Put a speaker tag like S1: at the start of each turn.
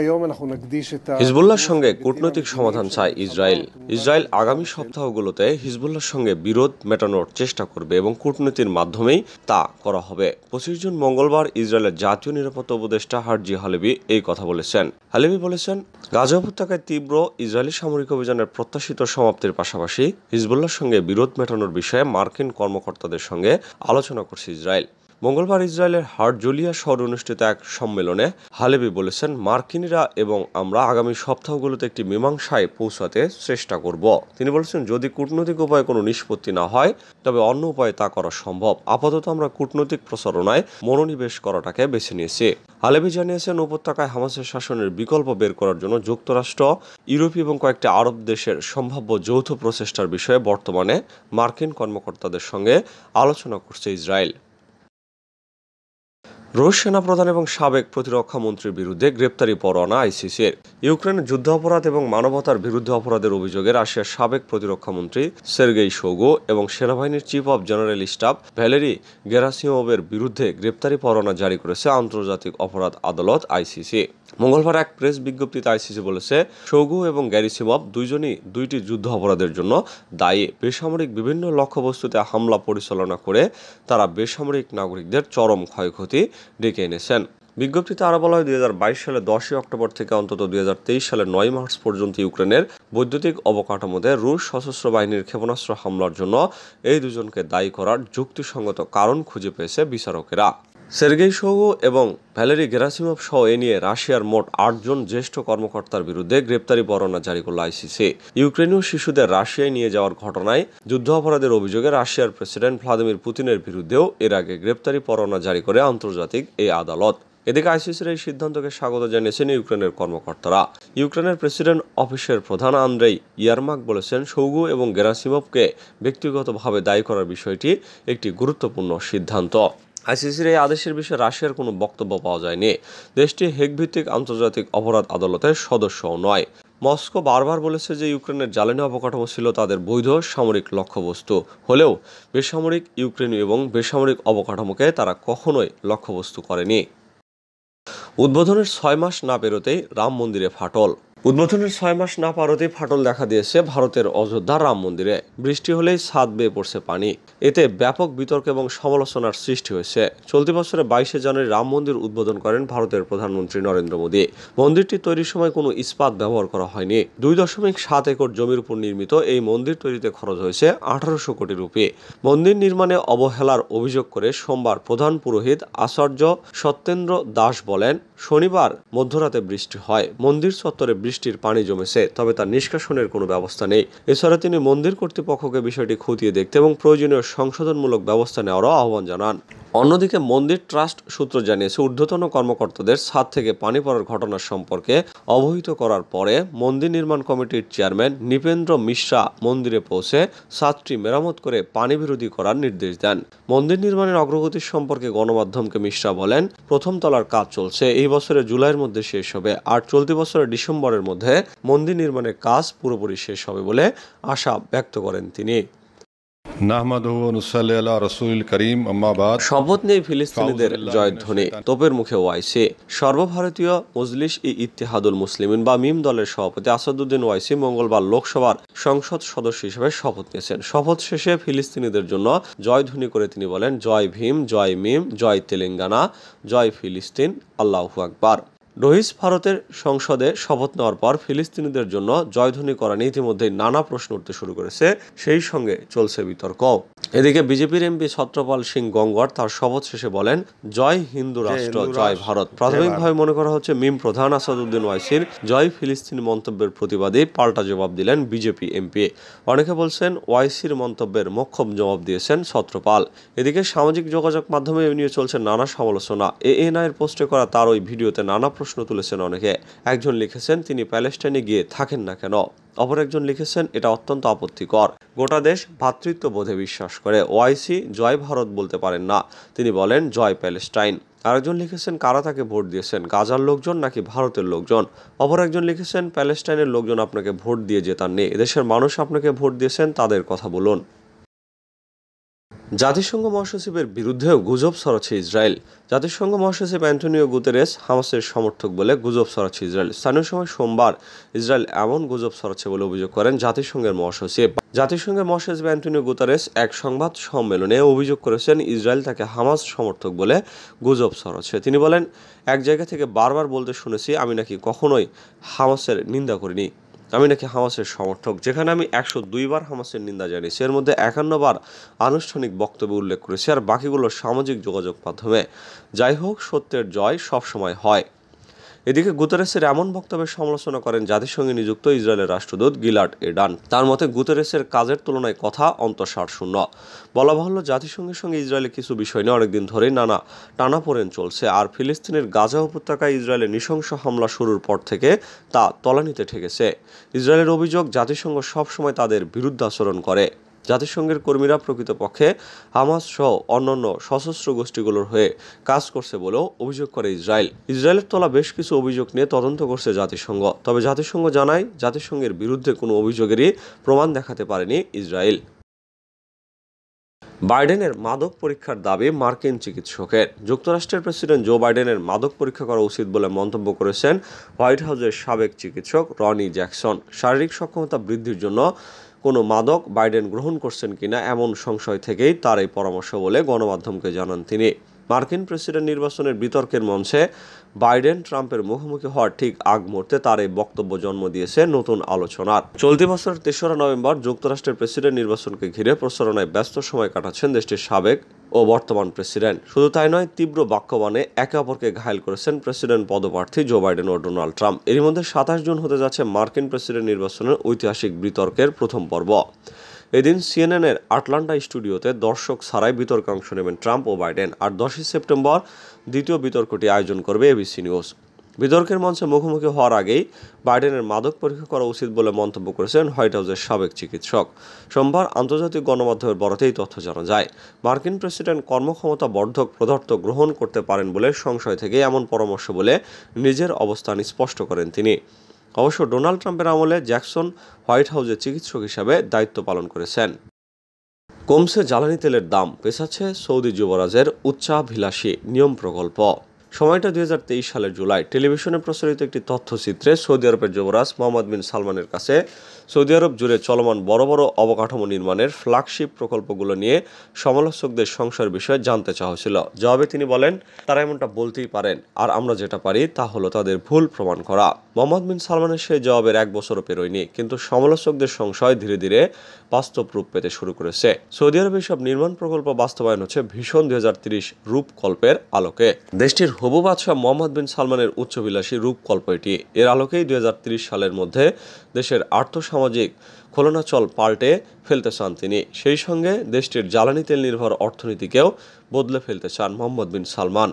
S1: হিজবুল্লার সঙ্গে কূটনৈতিক সমাধান চায় ইসরায়েল ইসরায়েল আগামী সপ্তাহগুলোতে হিজবুল্লার সঙ্গে বিরোধ মেটানোর চেষ্টা করবে এবং কূটনীতির মাধ্যমেই তা করা হবে পঁচিশ জুন মঙ্গলবার ইসরায়েলের জাতীয় নিরাপত্তা উপদেষ্টা হারজি হালেবি এই কথা বলেছেন হালেবি বলেছেন গাজা উপত্যকায় তীব্র ইসরায়েলি সামরিক অভিযানের প্রত্যাশিত সমাপ্তির পাশাপাশি হিজবুল্লার সঙ্গে বিরোধ মেটানোর বিষয়ে মার্কিন কর্মকর্তাদের সঙ্গে আলোচনা করছে ইসরায়েল মঙ্গলবার ইসরায়েলের হার্ট জুলিয়া শহর অনুষ্ঠিত এক সম্মেলনে হালেবি বলেছেন মার্কিনিরা এবং আমরা আগামী সপ্তাহগুলোতে একটি মীমাংসায় পৌঁছাতে চেষ্টা করব তিনি বলেছেন যদি কূটনৈতিক উপায়ে কোনো নিষ্পত্তি না হয় তবে অন্য উপায়ে তা করা সম্ভব আপাতত আমরা কূটনৈতিক প্রচারণায় মনোনিবেশ করাটাকে বেছে নিয়েছি হালেবি জানিয়েছেন উপত্যকায় হামাসের শাসনের বিকল্প বের করার জন্য যুক্তরাষ্ট্র ইউরোপীয় এবং কয়েকটি আরব দেশের সম্ভাব্য যৌথ প্রচেষ্টার বিষয়ে বর্তমানে মার্কিন কর্মকর্তাদের সঙ্গে আলোচনা করছে ইসরায়েল রুশ সেনাপ্রধান এবং সাবেক প্রতিরক্ষা মন্ত্রীর বিরুদ্ধে গ্রেপ্তারি পরোয়ানা আইসিসির ইউক্রেনের যুদ্ধ অপরাধ এবং মানবতার বিরুদ্ধে অপরাধের অভিযোগে রাশিয়ার সাবেক প্রতিরক্ষা মন্ত্রী সের্গেই শোগো এবং সেনাবাহিনীর chief of general staff Valery গেরাসিওভের বিরুদ্ধে গ্রেপ্তারি পরোয়ানা জারি করেছে আন্তর্জাতিক অপরাধ আদালত আইসিসি মঙ্গলবার এক প্রেস বিজ্ঞপ্তিতে আইসিসি বলেছে সৌগু এবং গ্যারিসিমভ দুইজনই দুইটি যুদ্ধ অপরাধের জন্য দায়ী বেসামরিক বিভিন্ন লক্ষ্যবস্তুতে হামলা পরিচালনা করে তারা বেসামরিক নাগরিকদের চরম ক্ষয়ক্ষতি ডেকে এনেছেন বিজ্ঞপ্তিতে আরও বলা হয় দুই সালে দশই অক্টোবর থেকে অন্তত দুই সালের নয় মার্চ পর্যন্ত ইউক্রেনের বৈদ্যুতিক অবকাঠামোতে রুশ সশস্ত্র বাহিনীর ক্ষেপণাস্ত্র হামলার জন্য এই দুজনকে দায়ী করার যুক্তিসঙ্গত কারণ খুঁজে পেয়েছে বিচারকেরা সের্গেই সোগো এবং ভ্যালেরি গেরাসিমভ সহ এ নিয়ে রাশিয়ার মোট আটজন জ্যেষ্ঠ কর্মকর্তার বিরুদ্ধে গ্রেপ্তারি পরোয়ানা জারি করল আইসিসি ইউক্রেনীয় শিশুদের রাশিয়ায় নিয়ে যাওয়ার ঘটনায় যুদ্ধ অপরাধের অভিযোগে রাশিয়ার প্রেসিডেন্ট ভ্লাদিমির পুতিনের বিরুদ্ধেও এর আগে গ্রেপ্তারি পরোয়ানা জারি করে আন্তর্জাতিক এই আদালত এদিকে আইসিসির এই সিদ্ধান্তকে স্বাগত জানিয়েছেন ইউক্রেনের কর্মকর্তারা ইউক্রেনের প্রেসিডেন্ট অফিসের প্রধান আন্দ্রেই ইয়ারমাক বলেছেন সৌগু এবং গেরাসিমভকে ব্যক্তিগতভাবে দায়ী করার বিষয়টি একটি গুরুত্বপূর্ণ সিদ্ধান্ত আইসিসির এই আদেশের বিষয়ে রাশিয়ার কোনো বক্তব্য পাওয়া যায়নি দেশটি হেগভিত্তিক আন্তর্জাতিক অপরাধ আদালতের সদস্যও নয় মস্কো বারবার বলেছে যে ইউক্রেনের জ্বালানি অবকাঠামো ছিল তাদের বৈধ সামরিক লক্ষ্যবস্তু হলেও বেসামরিক ইউক্রেনীয় এবং বেসামরিক অবকাঠামোকে তারা কখনোই লক্ষ্যবস্তু করেনি উদ্বোধনের ছয় মাস না পেরোতেই রাম মন্দিরে ফাটল উদ্বোধনের ছয় মাস না পারতেই ফাটল দেখা দিয়েছে ভারতের অযোধ্যা রাম মন্দিরে বৃষ্টি হলেই ছাদ বেয়ে পড়ছে পানি এতে ব্যাপক বিতর্ক এবং সমালোচনার সৃষ্টি হয়েছে চলতি বছরে বাইশে জানুয়ারি রাম মন্দির উদ্বোধন করেন ভারতের প্রধানমন্ত্রী নরেন্দ্র মোদী মন্দিরটি তৈরির সময় কোনো ইস্পাত ব্যবহার করা হয়নি দুই দশমিক সাত একর জমির উপর নির্মিত এই মন্দির তৈরিতে খরচ হয়েছে আঠারোশো কোটি রুপি মন্দির নির্মাণে অবহেলার অভিযোগ করে সোমবার প্রধান পুরোহিত আচার্য সত্যেন্দ্র দাস বলেন শনিবার মধ্যরাতে বৃষ্টি হয় মন্দির চত্বরে বৃষ্টি বৃষ্টির পানি জমেছে তবে তার নিষ্কাশনের কোনো ব্যবস্থা নেই এছাড়া তিনি মন্দির কর্তৃপক্ষকে বিষয়টি খতিয়ে দেখতে এবং প্রয়োজনীয় সংশোধনমূলক ব্যবস্থা নেওয়ারও আহ্বান জানান অন্যদিকে মন্দির ট্রাস্ট সূত্র জানিয়েছে ঊর্ধ্বতন কর্মকর্তাদের ছাদ থেকে পানি পড়ার ঘটনা সম্পর্কে অবহিত করার পরে মন্দির নির্মাণ কমিটির চেয়ারম্যান নৃপেন্দ্র মিশ্রা মন্দিরে পৌঁছে ছাদটি মেরামত করে পানি বিরোধী করার নির্দেশ দেন মন্দির নির্মাণের অগ্রগতি সম্পর্কে গণমাধ্যমকে মিশ্রা বলেন প্রথম তলার কাজ চলছে এই বছরের জুলাইয়ের মধ্যে শেষ হবে আর চলতি বছরের ডিসেম্বরের মধ্যে মন্দির নির্মাণের কাজ পুরোপুরি শেষ হবে বলে আশা ব্যক্ত করেন তিনি শপথ নেই ফিলিস্তিনিদের জয়ধ্বনি তোপের মুখে ওয়াইসি সর্বভারতীয় মজলিস ই ইতিহাদুল মুসলিম বা মিম দলের সভাপতি আসাদুদ্দিন ওয়াইসি মঙ্গলবার লোকসভার সংসদ সদস্য হিসেবে শপথ নিয়েছেন শপথ শেষে ফিলিস্তিনিদের জন্য জয়ধ্বনি করে তিনি বলেন জয় ভীম জয় মিম জয় তেলেঙ্গানা জয় ফিলিস্তিন আল্লাহু আকবার নহিস ভারতের সংসদে শপথ নেওয়ার পর ফিলিস্তিনিদের জন্য জয়ধ্বনি করা নিয়ে ইতিমধ্যেই নানা প্রশ্ন উঠতে শুরু করেছে সেই সঙ্গে চলছে বিতর্ক এদিকে বিজেপির এমপি ছত্রপাল সিং গঙ্গর তার শপথ শেষে বলেন জয় হিন্দু রাষ্ট্র জয় ভারত প্রাথমিকভাবে মনে করা হচ্ছে মিম প্রধান আসাদুদ্দিন ওয়াইসির জয় ফিলিস্তিন মন্তব্যের প্রতিবাদে পাল্টা জবাব দিলেন বিজেপি এমপি অনেকে বলছেন ওয়াইসির মন্তব্যের মক্ষম জবাব দিয়েছেন ছত্রপাল এদিকে সামাজিক যোগাযোগ মাধ্যমে নিয়ে চলছে নানা সমালোচনা এ এর পোস্টে করা তার ওই ভিডিওতে নানা প্রশ্ন প্রশ্ন তুলেছেন অনেকে একজন লিখেছেন তিনি প্যালেস্টাইনে গিয়ে থাকেন না কেন অপর একজন লিখেছেন এটা অত্যন্ত আপত্তিকর গোটা দেশ ভ্রাতৃত্ববোধে বিশ্বাস করে ওআইসি জয় ভারত বলতে পারেন না তিনি বলেন জয় প্যালেস্টাইন আরেকজন লিখেছেন কারা তাকে ভোট দিয়েছেন গাজার লোকজন নাকি ভারতের লোকজন অপর একজন লিখেছেন প্যালেস্টাইনের লোকজন আপনাকে ভোট দিয়ে জেতাননি এদেশের মানুষ আপনাকে ভোট দিয়েছেন তাদের কথা বলুন জাতিসংঘ মহাসচিবের বিরুদ্ধেও গুজব সরাচ্ছে ইসরায়েল জাতিসংঘ মহাসচিব অ্যান্টনিও গুতেরেস হামাসের সমর্থক বলে গুজব সরাচ্ছে ইসরায়েল স্থানীয় সময় সোমবার ইসরায়েল এমন গুজব সরাচ্ছে বলে অভিযোগ করেন জাতিসংঘের মহাসচিব জাতিসংঘের মহাসচিব অ্যান্টনিও গুতারেস এক সংবাদ সম্মেলনে অভিযোগ করেছেন ইসরায়েল তাকে হামাস সমর্থক বলে গুজব সরাচ্ছে তিনি বলেন এক জায়গা থেকে বারবার বলতে শুনেছি আমি নাকি কখনোই হামাসের নিন্দা করিনি আমি নাকি হামাসের সমর্থক যেখানে আমি একশো দুইবার হামাসের নিন্দা জানিয়েছি এর মধ্যে একান্নবার আনুষ্ঠানিক বক্তব্য উল্লেখ করেছি আর বাকিগুলো সামাজিক যোগাযোগ মাধ্যমে যাই হোক সত্যের জয় সবসময় হয় এদিকে গুতারেসের এমন বক্তব্যের সমালোচনা করেন জাতিসংঘে নিযুক্ত ইসরায়েলের রাষ্ট্রদূত গিলার্ড এডান তার মতে গুতারেসের কাজের তুলনায় কথা অন্তঃসার শূন্য বলা বাহল্য জাতিসংঘের সঙ্গে ইসরায়েলের কিছু বিষয় নিয়ে অনেকদিন ধরেই নানা টানাপোড়েন চলছে আর ফিলিস্তিনের গাজা উপত্যকায় ইসরায়েলের নৃশংস হামলা শুরুর পর থেকে তা তলানিতে ঠেকেছে ইসরায়েলের অভিযোগ জাতিসংঘ সবসময় তাদের বিরুদ্ধাচরণ করে জাতিসংঘের কর্মীরা প্রকৃতপক্ষে হামাস সহ অন্যান্য সশস্ত্র গোষ্ঠীগুলোর হয়ে কাজ করছে বলেও অভিযোগ করে ইসরায়েল ইসরায়েলের তোলা বেশ কিছু অভিযোগ নিয়ে তদন্ত করছে জাতিসংঘ তবে জাতিসংঘ জানায় জাতিসংঘের বিরুদ্ধে কোনো অভিযোগেরই প্রমাণ দেখাতে পারেনি ইসরায়েল বাইডেনের মাদক পরীক্ষার দাবি মার্কিন চিকিৎসকের যুক্তরাষ্ট্রের প্রেসিডেন্ট জো বাইডেনের মাদক পরীক্ষা করা উচিত বলে মন্তব্য করেছেন হোয়াইট হাউসের সাবেক চিকিৎসক রনি জ্যাকসন শারীরিক সক্ষমতা বৃদ্ধির জন্য কোনো মাদক বাইডেন গ্রহণ করছেন কিনা এমন সংশয় থেকেই তার এই পরামর্শ বলে গণমাধ্যমকে জানান তিনি মার্কিন প্রেসিডেন্ট নির্বাচনের বিতর্কের মঞ্চে বাইডেন ট্রাম্পের মুখোমুখি হওয়ার ঠিক আগ মুহূর্তে তার এই বক্তব্য জন্ম দিয়েছে নতুন আলোচনার চলতি বছর তেসরা নভেম্বর যুক্তরাষ্ট্রের প্রেসিডেন্ট নির্বাচনকে ঘিরে প্রচারণায় ব্যস্ত সময় কাটাচ্ছেন দেশটির সাবেক ও বর্তমান প্রেসিডেন্ট শুধু তাই নয় তীব্র বাক্যবাণে একে অপরকে ঘায়ল করেছেন প্রেসিডেন্ট পদপ্রার্থী জো বাইডেন ও ডোনাল্ড ট্রাম্প এর মধ্যে সাতাশ জুন হতে যাচ্ছে মার্কিন প্রেসিডেন্ট নির্বাচনের ঐতিহাসিক বিতর্কের প্রথম পর্ব এদিন সিএনএনের আটলান্টা স্টুডিওতে দর্শক ছাড়াই বিতর্কে অংশ নেবেন ট্রাম্প ও বাইডেন আর দশই সেপ্টেম্বর দ্বিতীয় বিতর্কটি আয়োজন করবে এবিসি নিউজ বিতর্কের মঞ্চে মুখোমুখি হওয়ার আগেই বাইডেনের মাদক পরীক্ষা করা উচিত বলে মন্তব্য করেছেন হোয়াইট হাউসের সাবেক চিকিৎসক সোমবার আন্তর্জাতিক গণমাধ্যমের বরাতেই তথ্য জানা যায় মার্কিন প্রেসিডেন্ট কর্মক্ষমতা বর্ধক পদার্থ গ্রহণ করতে পারেন বলে সংশয় থেকে এমন পরামর্শ বলে নিজের অবস্থান স্পষ্ট করেন তিনি অবশ্য ডোনাল্ড ট্রাম্পের আমলে জ্যাকসন হোয়াইট হাউসের চিকিৎসক হিসাবে দায়িত্ব পালন করেছেন কমছে জ্বালানি তেলের দাম পেছাচ্ছে সৌদি যুবরাজের উচ্চাভিলাষী নিয়ম প্রকল্প সময়টা দুই সালের জুলাই টেলিভিশনে প্রচারিত একটি তথ্যচিত্রে সৌদি আরবের যুবরাজ মোহাম্মদ বিন সালমানের কাছে সৌদি আরব জুড়ে চলমান বড় বড় অবকাঠামো নির্মাণের ফ্ল্যাগশিপ প্রকল্পগুলো নিয়ে সমালোচকদের সংশয়ের বিষয়ে জানতে চাওয়া হয়েছিল জবাবে তিনি বলেন তারা এমনটা বলতেই পারেন আর আমরা যেটা পারি তা হলো তাদের ভুল প্রমাণ করা মোহাম্মদ বিন সালমানের সেই জবাবের এক বছরও পেরোয়নি কিন্তু সমালোচকদের সংশয় ধীরে ধীরে বাস্তব রূপ পেতে শুরু করেছে সৌদি আরবের সব নির্মাণ প্রকল্প বাস্তবায়ন হচ্ছে ভীষণ দুই রূপকল্পের আলোকে দেশটির হবু বাদশাহ মোহাম্মদ বিন সালমানের উচ্চবিলাসী রূপকল্প এটি এর আলোকেই দুই সালের মধ্যে দেশের আর্থ সামাজিক খোলনাচল পাল্টে ফেলতে চান তিনি সেই সঙ্গে দেশটির জ্বালানি তেল নির্ভর অর্থনীতিকেও বদলে ফেলতে চান মোহাম্মদ বিন সালমান